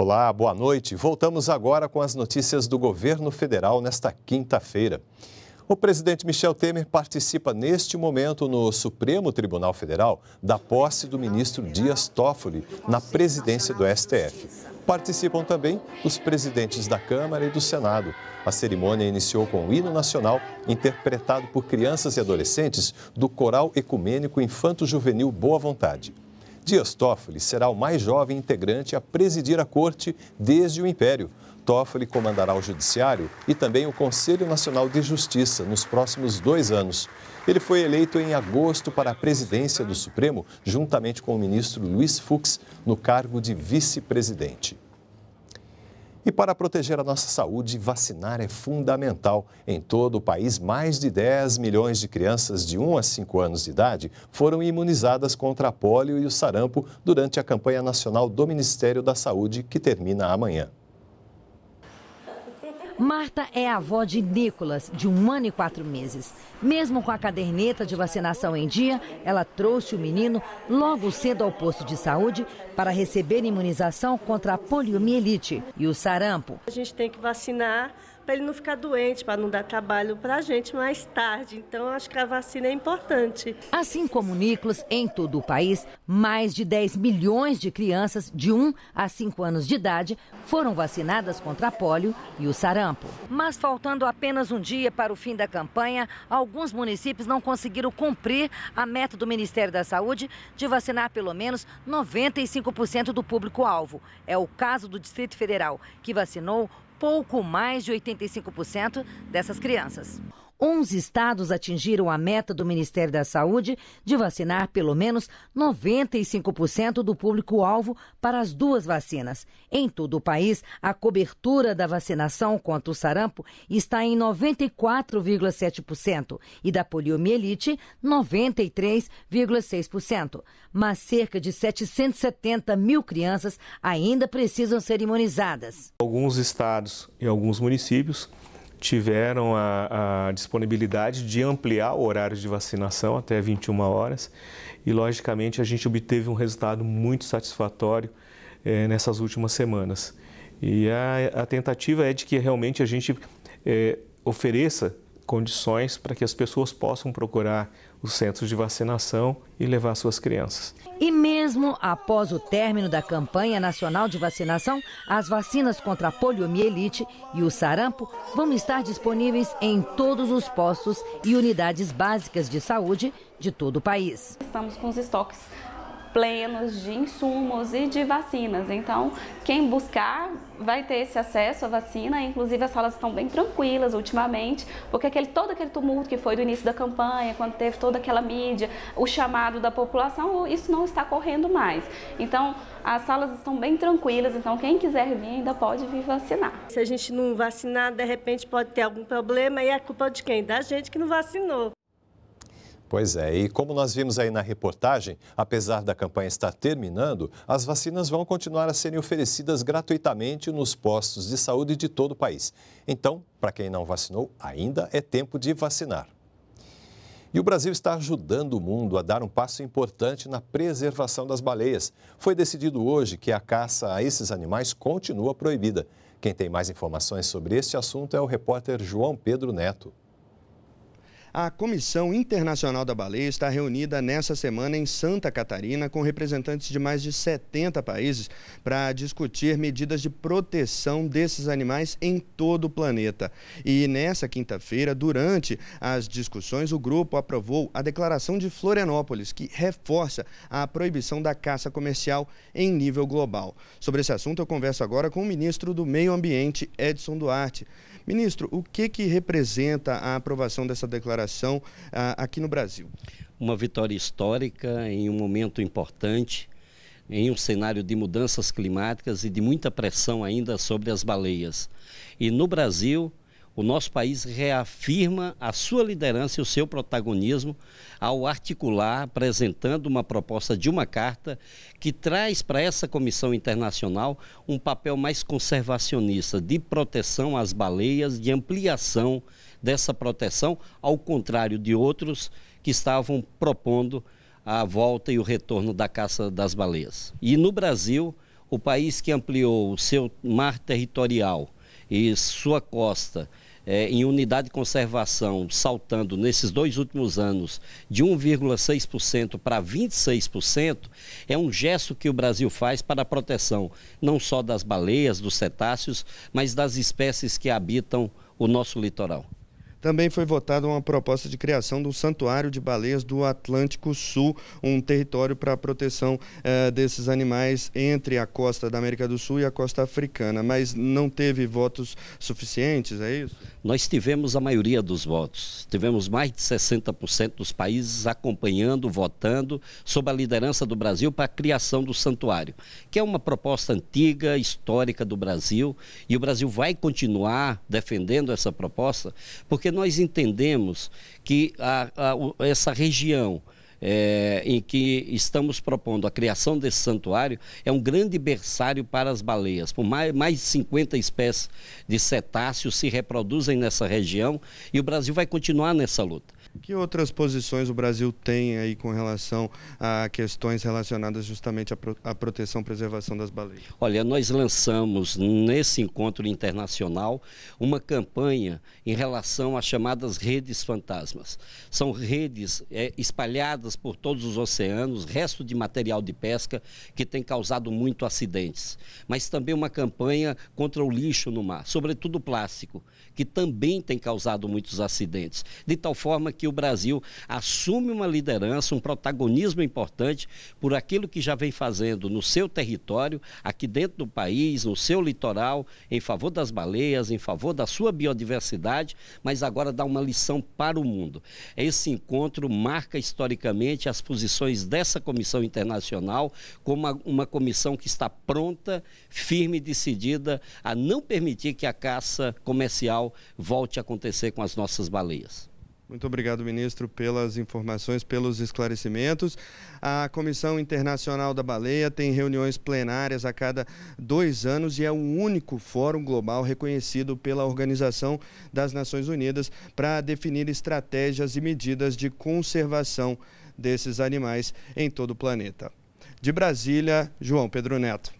Olá, boa noite. Voltamos agora com as notícias do governo federal nesta quinta-feira. O presidente Michel Temer participa neste momento no Supremo Tribunal Federal da posse do ministro Dias Toffoli na presidência do STF. Participam também os presidentes da Câmara e do Senado. A cerimônia iniciou com o hino nacional, interpretado por crianças e adolescentes do Coral Ecumênico Infanto Juvenil Boa Vontade. Dias Toffoli será o mais jovem integrante a presidir a corte desde o Império. Toffoli comandará o Judiciário e também o Conselho Nacional de Justiça nos próximos dois anos. Ele foi eleito em agosto para a presidência do Supremo, juntamente com o ministro Luiz Fux, no cargo de vice-presidente. E para proteger a nossa saúde, vacinar é fundamental. Em todo o país, mais de 10 milhões de crianças de 1 a 5 anos de idade foram imunizadas contra a polio e o sarampo durante a campanha nacional do Ministério da Saúde, que termina amanhã. Marta é avó de Nicolas, de um ano e quatro meses. Mesmo com a caderneta de vacinação em dia, ela trouxe o menino logo cedo ao posto de saúde para receber imunização contra a poliomielite e o sarampo. A gente tem que vacinar para ele não ficar doente, para não dar trabalho para a gente mais tarde. Então, acho que a vacina é importante. Assim como Nicolas, em todo o país, mais de 10 milhões de crianças de 1 a 5 anos de idade foram vacinadas contra a pólio e o sarampo. Mas faltando apenas um dia para o fim da campanha, alguns municípios não conseguiram cumprir a meta do Ministério da Saúde de vacinar pelo menos 95% do público-alvo. É o caso do Distrito Federal, que vacinou pouco mais de 85% dessas crianças. 11 estados atingiram a meta do Ministério da Saúde de vacinar pelo menos 95% do público-alvo para as duas vacinas. Em todo o país, a cobertura da vacinação contra o sarampo está em 94,7% e da poliomielite, 93,6%. Mas cerca de 770 mil crianças ainda precisam ser imunizadas. Alguns estados e alguns municípios tiveram a, a, disponibilidade de ampliar o horário de vacinação até 21 horas e, logicamente, a gente obteve um resultado muito satisfatório é, nessas últimas semanas. E a, a, tentativa é de que realmente a gente é, ofereça condições para que as pessoas possam procurar os centros de vacinação e levar suas crianças. E mesmo após o término da campanha nacional de vacinação, as vacinas contra a poliomielite e o sarampo vão estar disponíveis em todos os postos e unidades básicas de saúde de todo o país. Estamos com os estoques plenos de insumos e de vacinas. Então, quem buscar vai ter esse acesso à vacina. Inclusive, as salas estão bem tranquilas ultimamente, porque aquele, todo aquele tumulto que foi do início da campanha, quando teve toda aquela mídia, o chamado da população, isso não está correndo mais. Então, as salas estão bem tranquilas. Então, quem quiser vir ainda pode vir vacinar. Se a gente não vacinar, de repente pode ter algum problema e é culpa de quem? Da gente que não vacinou. Pois é, e como nós vimos aí na reportagem, apesar da campanha estar terminando, as vacinas vão continuar a serem oferecidas gratuitamente nos postos de saúde de todo o país. Então, para quem não vacinou, ainda é tempo de vacinar. E o Brasil está ajudando o mundo a dar um passo importante na preservação das baleias. Foi decidido hoje que a caça a esses animais continua proibida. Quem tem mais informações sobre este assunto é o repórter João Pedro Neto. A Comissão Internacional da Baleia está reunida nesta semana em Santa Catarina com representantes de mais de 70 países para discutir medidas de proteção desses animais em todo o planeta. E nessa quinta-feira, durante as discussões, o grupo aprovou a Declaração de Florianópolis, que reforça a proibição da caça comercial em nível global. Sobre esse assunto, eu converso agora com o ministro do Meio Ambiente, Edson Duarte. Ministro, o que, que representa a aprovação dessa declaração? Ah, aqui no Brasil? Uma vitória histórica em um momento importante, em um cenário de mudanças climáticas e de muita pressão ainda sobre as baleias. E no Brasil, o nosso país reafirma a sua liderança e o seu protagonismo ao articular, apresentando uma proposta de uma carta que traz para essa comissão internacional um papel mais conservacionista, de proteção às baleias, de ampliação dessa proteção, ao contrário de outros que estavam propondo a volta e o retorno da caça das baleias. E no Brasil, o país que ampliou o seu mar territorial e sua costa é, em unidade de conservação, saltando nesses dois últimos anos de 1,6% para 26%, é um gesto que o Brasil faz para a proteção não só das baleias, dos cetáceos, mas das espécies que habitam o nosso litoral. Também foi votada uma proposta de criação do Santuário de Baleias do Atlântico Sul, um território para a proteção eh, desses animais entre a costa da América do Sul e a costa africana. Mas não teve votos suficientes, é isso? Nós tivemos a maioria dos votos. Tivemos mais de 60% dos países acompanhando, votando, sob a liderança do Brasil para a criação do santuário, que é uma proposta antiga, histórica do Brasil, e o Brasil vai continuar defendendo essa proposta, porque porque nós entendemos que a, a, essa região é, em que estamos propondo a criação desse santuário é um grande berçário para as baleias. Por mais, mais de 50 espécies de cetáceos se reproduzem nessa região e o Brasil vai continuar nessa luta. Que outras posições o Brasil tem aí com relação a questões relacionadas justamente à, pro, à proteção e preservação das baleias? Olha, nós lançamos nesse encontro internacional uma campanha em relação às chamadas redes fantasmas. São redes é, espalhadas por todos os oceanos, resto de material de pesca que tem causado muito acidentes. Mas também uma campanha contra o lixo no mar, sobretudo o plástico, que também tem causado muitos acidentes. De tal forma que que o Brasil assume uma liderança, um protagonismo importante por aquilo que já vem fazendo no seu território, aqui dentro do país, no seu litoral, em favor das baleias, em favor da sua biodiversidade, mas agora dá uma lição para o mundo. Esse encontro marca historicamente as posições dessa comissão internacional como uma, uma comissão que está pronta, firme e decidida a não permitir que a caça comercial volte a acontecer com as nossas baleias. Muito obrigado, ministro, pelas informações, pelos esclarecimentos. A Comissão Internacional da Baleia tem reuniões plenárias a cada dois anos e é o único fórum global reconhecido pela Organização das Nações Unidas para definir estratégias e medidas de conservação desses animais em todo o planeta. De Brasília, João Pedro Neto.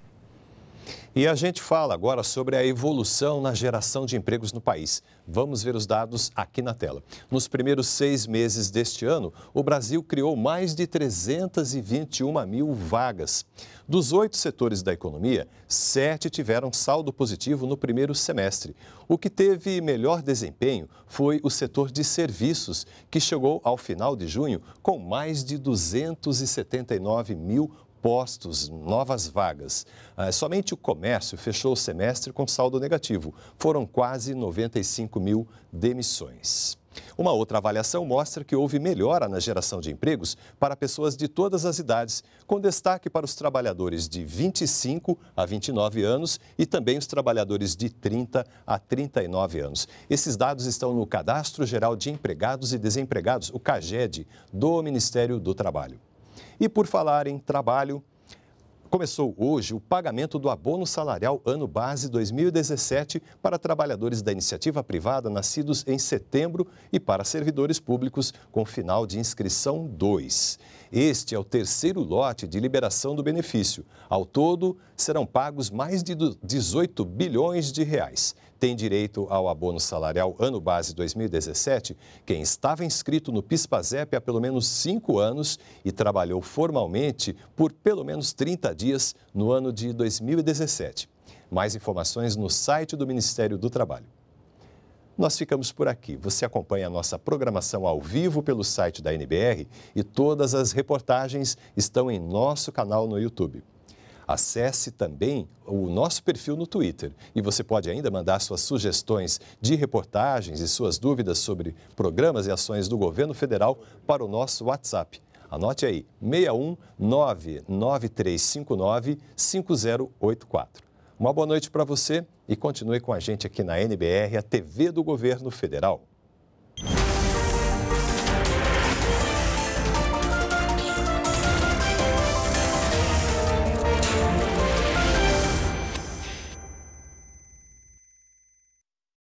E a gente fala agora sobre a evolução na geração de empregos no país. Vamos ver os dados aqui na tela. Nos primeiros seis meses deste ano, o Brasil criou mais de 321 mil vagas. Dos oito setores da economia, sete tiveram saldo positivo no primeiro semestre. O que teve melhor desempenho foi o setor de serviços, que chegou ao final de junho com mais de 279 mil postos, novas vagas. Ah, somente o comércio fechou o semestre com saldo negativo. Foram quase 95 mil demissões. Uma outra avaliação mostra que houve melhora na geração de empregos para pessoas de todas as idades, com destaque para os trabalhadores de 25 a 29 anos e também os trabalhadores de 30 a 39 anos. Esses dados estão no Cadastro Geral de Empregados e Desempregados, o CAGED, do Ministério do Trabalho. E por falar em trabalho, Começou hoje o pagamento do abono salarial ano base 2017 para trabalhadores da iniciativa privada nascidos em setembro e para servidores públicos com final de inscrição 2. Este é o terceiro lote de liberação do benefício. Ao todo, serão pagos mais de 18 bilhões de reais tem direito ao abono salarial ano base 2017 quem estava inscrito no PISPAZEP há pelo menos cinco anos e trabalhou formalmente por pelo menos 30 dias no ano de 2017. Mais informações no site do Ministério do Trabalho. Nós ficamos por aqui. Você acompanha a nossa programação ao vivo pelo site da NBR e todas as reportagens estão em nosso canal no YouTube. Acesse também o nosso perfil no Twitter e você pode ainda mandar suas sugestões de reportagens e suas dúvidas sobre programas e ações do governo federal para o nosso WhatsApp. Anote aí, 61 99359 5084. Uma boa noite para você e continue com a gente aqui na NBR, a TV do Governo Federal.